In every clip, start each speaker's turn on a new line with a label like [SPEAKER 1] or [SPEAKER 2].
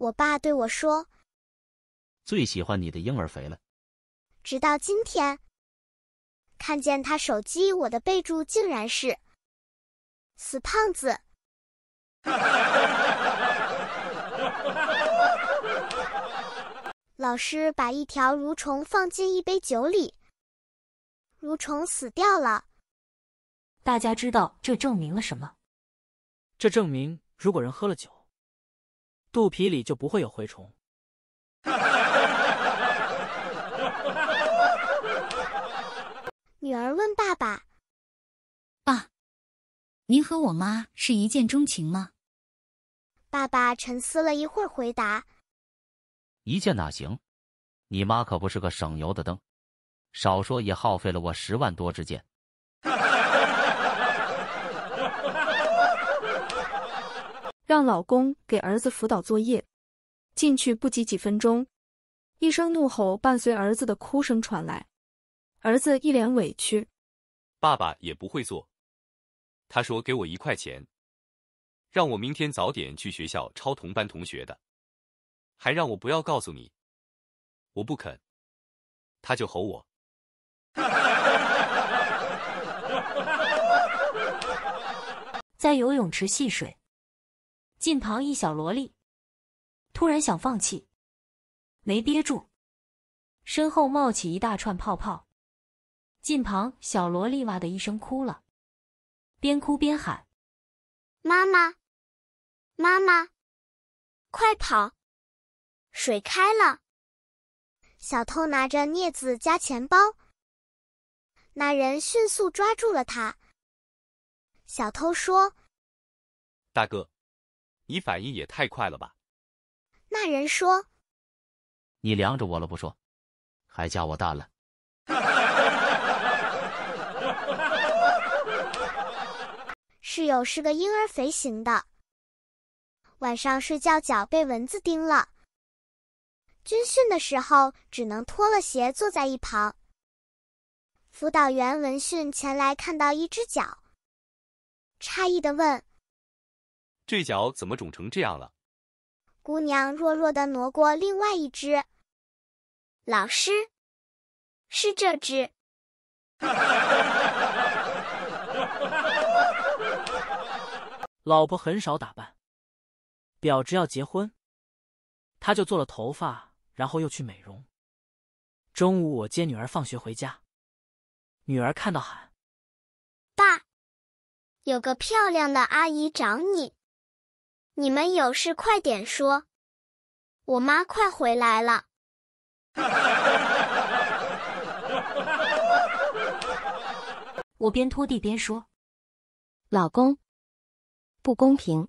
[SPEAKER 1] 我爸对我说：“
[SPEAKER 2] 最喜欢你的婴儿肥了。”
[SPEAKER 1] 直到今天，看见他手机，我的备注竟然是“死胖子”。老师把一条蠕虫放进一杯酒里，蠕虫死掉了。
[SPEAKER 3] 大家知道这证明了什么？
[SPEAKER 4] 这证明如果人喝了酒。肚皮里就不会有蛔虫。
[SPEAKER 1] 女儿问爸爸：“爸，您和我妈是一见钟情吗？”爸爸沉思了一会儿，回答：“
[SPEAKER 2] 一见哪行？你妈可不是个省油的灯，少说也耗费了我十万多支箭。”
[SPEAKER 5] 让老公给儿子辅导作业，进去不及几分钟，一声怒吼伴随儿子的哭声传来，儿子一脸委屈，
[SPEAKER 6] 爸爸也不会做，他说给我一块钱，让我明天早点去学校抄同班同学的，还让我不要告诉你，我不肯，他就吼我，
[SPEAKER 7] 在
[SPEAKER 3] 游泳池戏水。近旁一小萝莉突然想放弃，没憋住，身后冒起一大串泡泡。近旁小萝莉哇的一声哭了，边哭边喊：“
[SPEAKER 1] 妈妈，妈妈，快跑！水开了！”小偷拿着镊子夹钱包，那人迅速抓住了他。小偷说：“
[SPEAKER 6] 大哥。”你反应也太快了吧！
[SPEAKER 1] 那人说：“
[SPEAKER 2] 你凉着我了不说，还加我大了。”
[SPEAKER 1] 室友是个婴儿肥型的，晚上睡觉脚被蚊子叮了。军训的时候只能脱了鞋坐在一旁。辅导员闻讯前来看到一只脚，诧异的问。
[SPEAKER 6] 这脚怎么肿成这样了？
[SPEAKER 1] 姑娘弱弱的挪过另外一只。老师，是这只。
[SPEAKER 4] 老婆很少打扮，表侄要结婚，她就做了头发，然后又去美容。中午我接女儿放学回家，女儿看到喊：“
[SPEAKER 1] 爸，有个漂亮的阿姨找你。”你们有事快点说，我妈快回来了。
[SPEAKER 3] 我边拖地边说：“老公，不公平，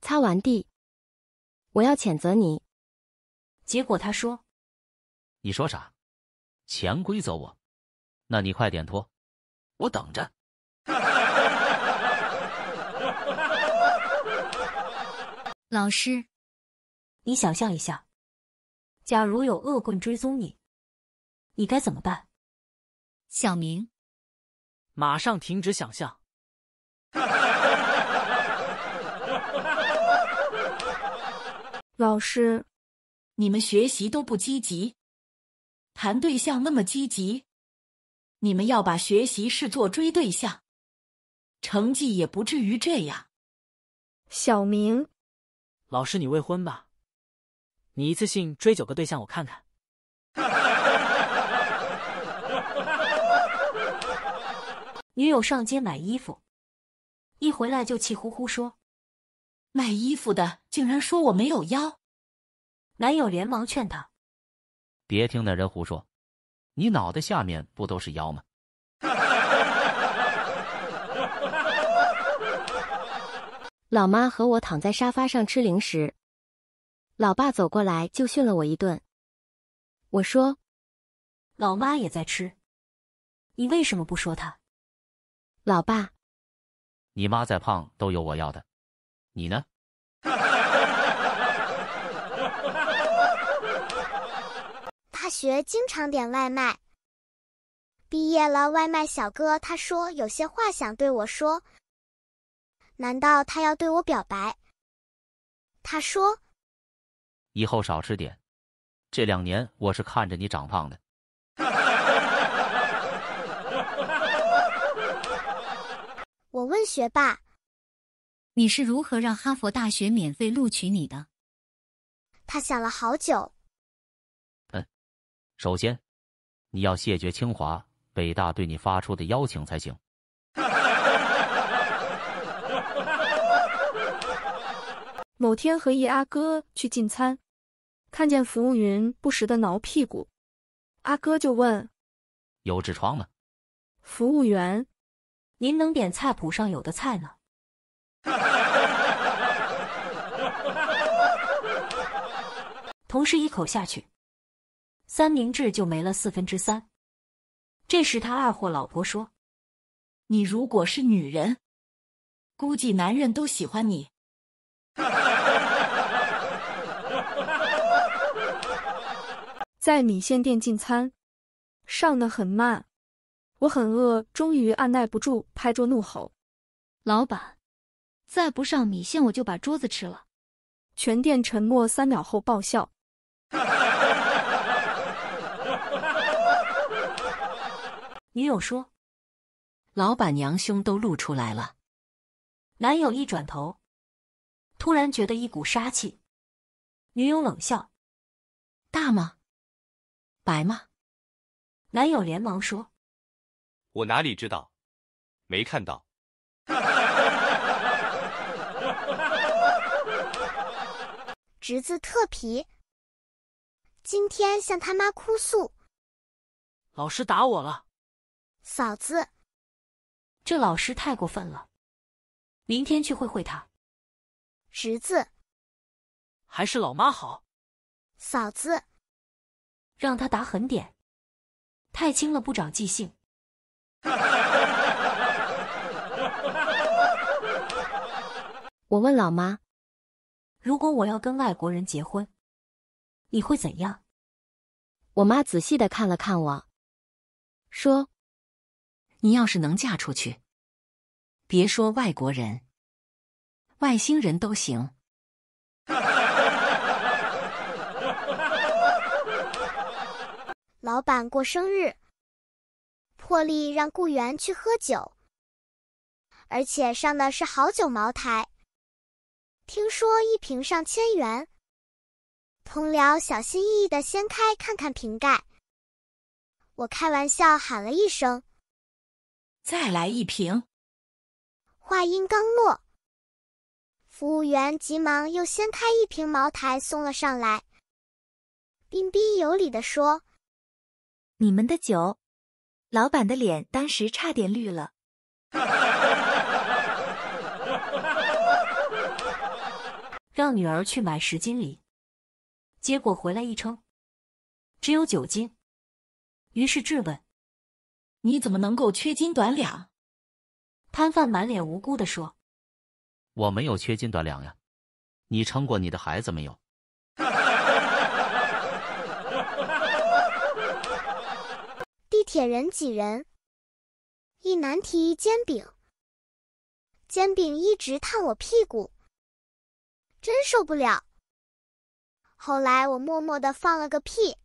[SPEAKER 3] 擦完地我要谴责你。”结果他说：“
[SPEAKER 2] 你说啥？潜规则我？那你快点拖，我等着。”
[SPEAKER 3] 老师，你想象一下，假如有恶棍追踪你，你该怎么办？小明，
[SPEAKER 4] 马上停止想象。
[SPEAKER 5] 老师，
[SPEAKER 3] 你们学习都不积极，谈对象那么积极，你们要把学习视作追对象，成绩也不至于
[SPEAKER 4] 这样。小明。老师，你未婚吧？你一次性追九个对象，我看看。
[SPEAKER 3] 女友上街买衣服，一回来就气呼呼说：“卖衣服的竟然说我没有腰。”男友连忙劝她：“
[SPEAKER 2] 别听那人胡说，你脑袋下面不
[SPEAKER 3] 都是腰吗？”老妈和我躺在沙发上吃零食，老爸走过来就训了我一顿。我说：“老妈也在吃，你为什么不说她？”老爸：“
[SPEAKER 2] 你妈再胖都有我要的，你呢？”
[SPEAKER 1] 大学经常点外卖，毕业了，外卖小哥他说有些话想对我说。难道他要对我表白？他说：“
[SPEAKER 2] 以后少吃点，这两年我是看着你长胖的。
[SPEAKER 1] ”我问学霸：“
[SPEAKER 3] 你是如何让哈佛大学免费录取你的？”他想
[SPEAKER 1] 了好久：“
[SPEAKER 2] 嗯，首先你要谢绝清华、北大对你发出的邀请才行。”
[SPEAKER 5] 某天和一阿哥去进餐，看见服务员不时的挠屁股，阿哥就问：“
[SPEAKER 2] 有痔疮吗？”
[SPEAKER 5] 服务员：“您能点菜谱上有的菜呢？”
[SPEAKER 3] 同事一口下去，三明治就没了四分之三。这时他二货老婆说：“你如果是女人，估计男人都喜欢你。”
[SPEAKER 5] 在米线店进餐，上得很慢，我很饿，终于按耐不住拍桌怒吼：“老板，再不上米线我就把桌子吃了！”全店沉默三秒后爆笑。
[SPEAKER 3] 女友说：“老板娘胸都露出来了。”男友一转头，突然觉得一股杀气。女友冷笑：“大吗？”白吗？男友连忙说：“
[SPEAKER 6] 我哪里知道，没看到。
[SPEAKER 1] ”侄子特皮，今天向他妈哭诉：“
[SPEAKER 3] 老师打我了。”
[SPEAKER 1] 嫂子，这老师太过分了，明
[SPEAKER 3] 天去会会他。侄子，还是老妈好。嫂子。让他打狠点，太轻了不长记性。我问老妈：“如果我要跟外国人结婚，你会怎样？”我妈仔细的看了看我说：“你要是能嫁出去，别说外国人，外星人都行。”
[SPEAKER 1] 老板过生日，破例让雇员去喝酒，而且上的是好酒茅台，听说一瓶上千元。同僚小心翼翼的掀开看看瓶盖，我开玩笑喊了一声：“再来一瓶。”话音刚落，服务员急忙又掀开一瓶茅台送了上来，彬彬有礼的说。
[SPEAKER 3] 你们的酒，老板的脸当时差点绿了。让女儿去买十斤梨，结果回来一称，只有九斤。于是质问：“你怎么能够缺斤短两？”摊贩满脸无辜的说：“
[SPEAKER 2] 我没有缺斤短两呀，你称过你的孩子没有？”
[SPEAKER 1] 铁人几人，一难题一煎饼，煎饼一直烫我屁股，真受不了。后来我默默的放了个屁。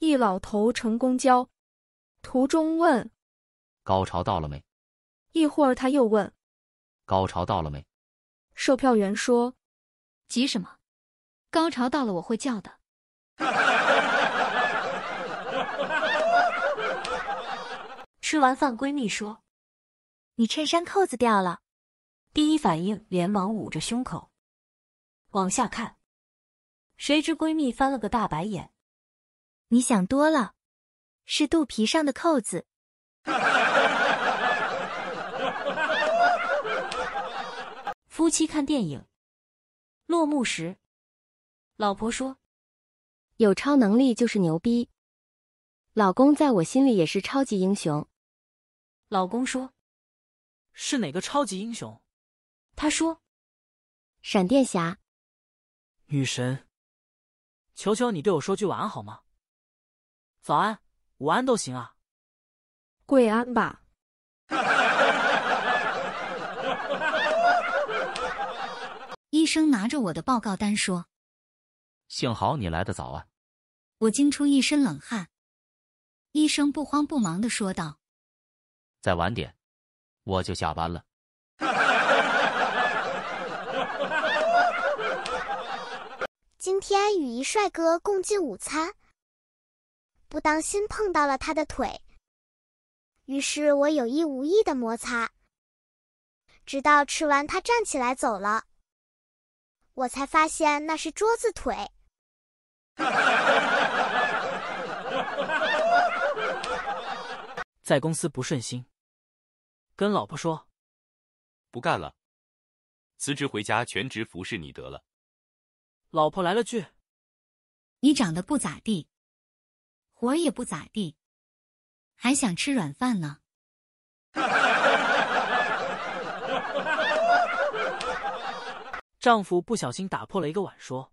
[SPEAKER 5] 一老头乘公交，途
[SPEAKER 3] 中问：“
[SPEAKER 2] 高潮到了没？”
[SPEAKER 3] 一会儿他又问：“
[SPEAKER 2] 高潮到了没？”
[SPEAKER 3] 售票员说：“急什么？”高潮到了，我会叫的。吃完饭，闺蜜说：“你衬衫扣子掉了。”第一反应连忙捂着胸口，往下看，谁知闺蜜翻了个大白眼：“你想多了，是肚皮上的扣子。” 夫妻看电影，落幕时。老婆说：“有超能力就是牛逼。”老公在我心里也是超级英雄。老公说：“是哪个超级英雄？”他说：“闪电侠。”
[SPEAKER 7] 女神，
[SPEAKER 4] 求求你对我说句晚安好吗？早安、午安都行啊。
[SPEAKER 3] 跪安吧。医生拿着我的报告单说。
[SPEAKER 2] 幸好你来得早啊！
[SPEAKER 3] 我惊出一身冷汗。医生不慌不忙的
[SPEAKER 1] 说道：“
[SPEAKER 2] 再晚点，我就下班了。
[SPEAKER 1] ”今天与一帅哥共进午餐，不当心碰到了他的腿，于是我有意无意的摩擦，直到吃完他站起来走了，我才发现那是桌子腿。
[SPEAKER 4] 在公司不顺心，跟老婆说不干了，
[SPEAKER 6] 辞职回家全职服侍你得了。
[SPEAKER 3] 老婆来了句：“你长得不咋地，活也不咋地，还想吃软饭呢？
[SPEAKER 4] 丈夫不小心打破了一个碗，说。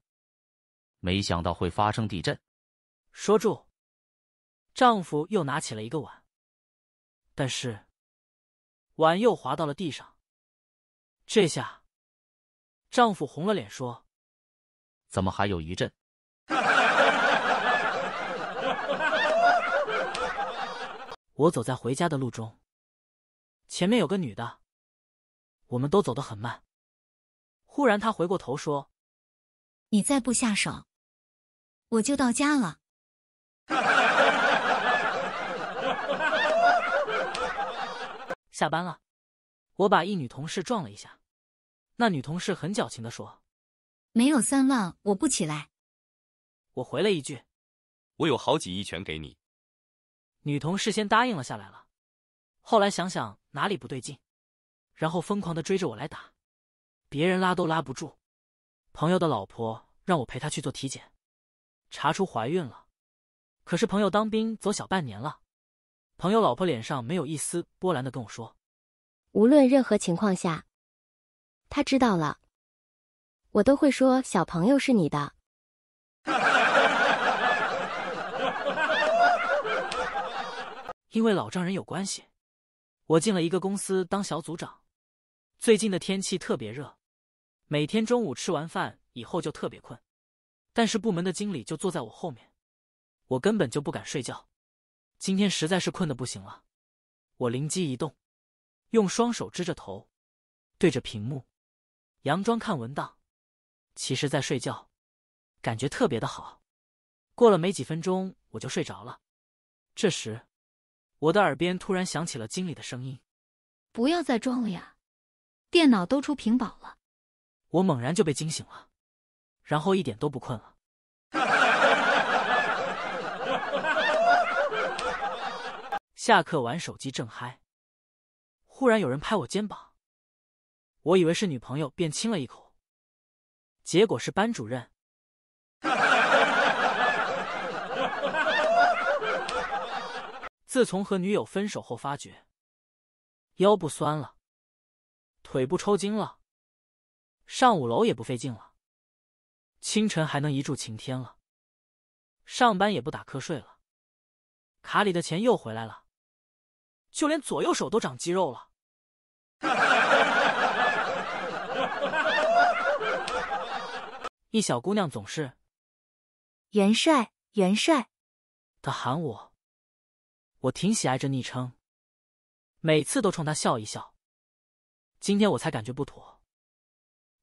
[SPEAKER 4] 没想到
[SPEAKER 2] 会发生地震，
[SPEAKER 4] 说住。丈夫又拿起了一个碗，但是碗又滑到了地上。这下丈夫红了脸，说：“
[SPEAKER 2] 怎么还有余震？”
[SPEAKER 4] 我走在回家的路中，前面有个女的，我们都走得很
[SPEAKER 3] 慢。忽然，她回过头说：“你再不下手。”我就到家了。
[SPEAKER 4] 下班了，我把一女同事撞了一下，那女同事很矫情的说：“没有三万我不起来。”我回了一句：“
[SPEAKER 6] 我有好几亿全给你。”
[SPEAKER 4] 女同事先答应了下来了，后来想想哪里不对劲，然后疯狂的追着我来打，别人拉都拉不住。朋友的老婆让我陪她去做体检。查出怀孕了，可是朋友当兵走小半年了，朋友老婆脸上没有一丝波澜的跟我说，
[SPEAKER 3] 无论任何情况下，他知道了，我都会说小朋友是你的。因为
[SPEAKER 4] 老丈人有关系，我进了一个公司当小组长，最近的天气特别热，每天中午吃完饭以后就特别困。但是部门的经理就坐在我后面，我根本就不敢睡觉。今天实在是困得不行了，我灵机一动，用双手支着头，对着屏幕，佯装看文档，其实在睡觉，感觉特别的好。过了没几分钟，我就睡着了。这时，我的耳边突然响起了经理的声音：“
[SPEAKER 3] 不要再装了呀，电脑都出屏保了。”
[SPEAKER 4] 我猛然就被惊醒了，然后一点都不困了。下课玩手机正嗨，忽然有人拍我肩膀，我以为是女朋友，便亲了一口，结果是班主任。自从和女友分手后，发觉腰不酸了，腿不抽筋了，上五楼也不费劲了，清晨还能一柱擎天了，上班也不打瞌睡了，卡里的钱又回来了。就连左右手都长肌肉了。一小姑娘总是“元帅，元帅”他喊我，我挺喜爱这昵称，每次都冲她笑一笑。今天我才感觉不妥，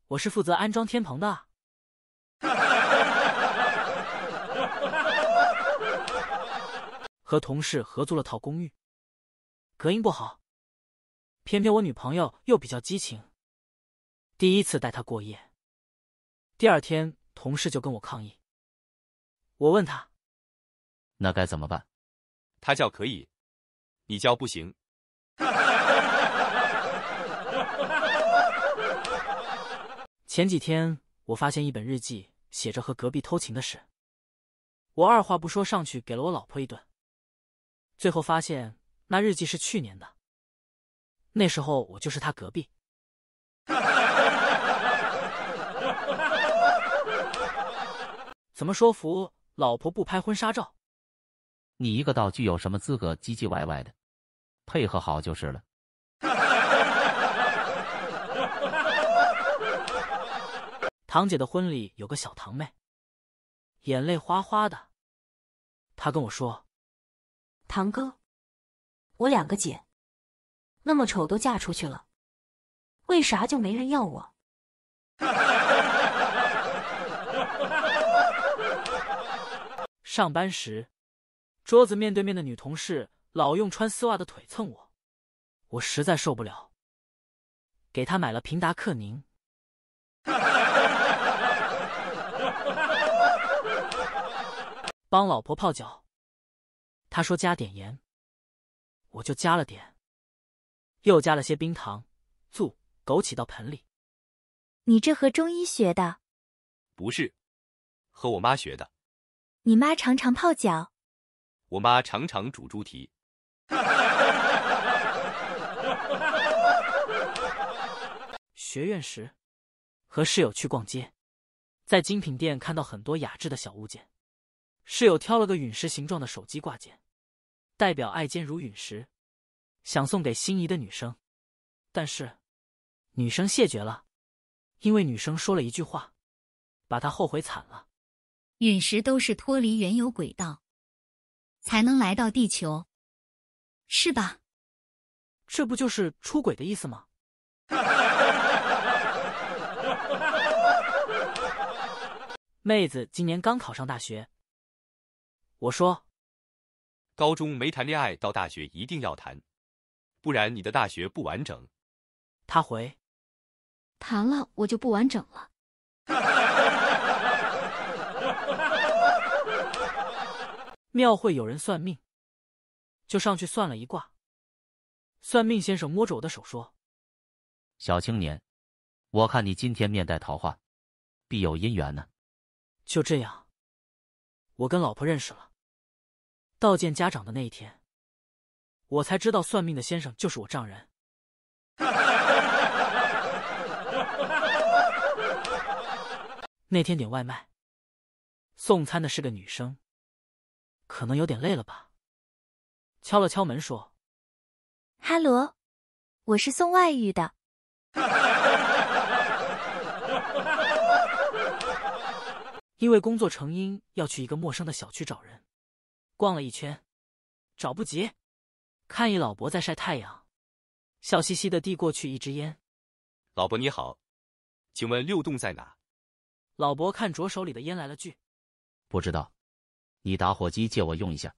[SPEAKER 4] 我是负责安装天棚的，和同事合租了套公寓。隔音不好，偏偏我女朋友又比较激情。第一次带她过夜，第二天同事就跟我抗议。我问他，
[SPEAKER 6] 那该怎么办？他叫可以，你叫不行。
[SPEAKER 4] 前几天我发现一本日记，写着和隔壁偷情的事。我二话不说上去给了我老婆一顿，最后发现。那日记是去年的，那时候我就是他隔壁。怎么说服老婆不拍婚纱照？
[SPEAKER 2] 你一个道具有什么资格唧唧歪歪的？
[SPEAKER 4] 配合好就是了。堂姐的婚礼有个小堂妹，眼
[SPEAKER 3] 泪哗哗的。她跟我说：“堂哥。”我两个姐，那么丑都嫁出去了，为啥就没人要我？
[SPEAKER 4] 上班时，桌子面对面的女同事老用穿丝袜的腿蹭我，我实在受不了，给她买了平达克宁。帮老婆泡脚，她说加点盐。我就加了点，又加了些冰糖、醋、枸杞到盆里。
[SPEAKER 3] 你这和中医学的？
[SPEAKER 4] 不是，和我妈学的。
[SPEAKER 7] 你
[SPEAKER 3] 妈常常泡脚。
[SPEAKER 6] 我妈常常煮猪蹄。
[SPEAKER 7] 学院
[SPEAKER 4] 时，和室友去逛街，在精品店看到很多雅致的小物件，室友挑了个陨石形状的手机挂件。代表爱坚如陨石，想送给心仪的女生，但是女生谢绝了，因为女生说了一句话，把她后悔惨了。
[SPEAKER 3] 陨石都是脱离原有轨道，才能来到地球，是吧？这不就是出轨的意思吗？
[SPEAKER 4] 妹子今年刚考上大学，
[SPEAKER 6] 我说。高中没谈恋爱，到大学一定要谈，不然你的大学不完整。他回，
[SPEAKER 3] 谈了我就不完整了。
[SPEAKER 4] 庙会有人算命，就上去算了一卦。算命先生摸着我的手说：“
[SPEAKER 2] 小青年，我看你今天面带桃花，必有姻缘呢。”
[SPEAKER 4] 就这样，我跟老婆认识了。到见家长的那一天，我才知道算命的先生就是我丈人。那天点外卖，送餐的是个女生，可能有点累了吧，敲了敲门说：“
[SPEAKER 3] 哈罗，我是送外遇的。”因为工作成因
[SPEAKER 4] 要去一个陌生的小区找人。逛了一圈，找不及，看一老伯在晒太阳，笑嘻嘻的递过去一支烟。
[SPEAKER 6] 老伯你好，请问六栋在哪？
[SPEAKER 4] 老伯看着手里的烟来了句：
[SPEAKER 2] 不知道。你打火机借我用一下。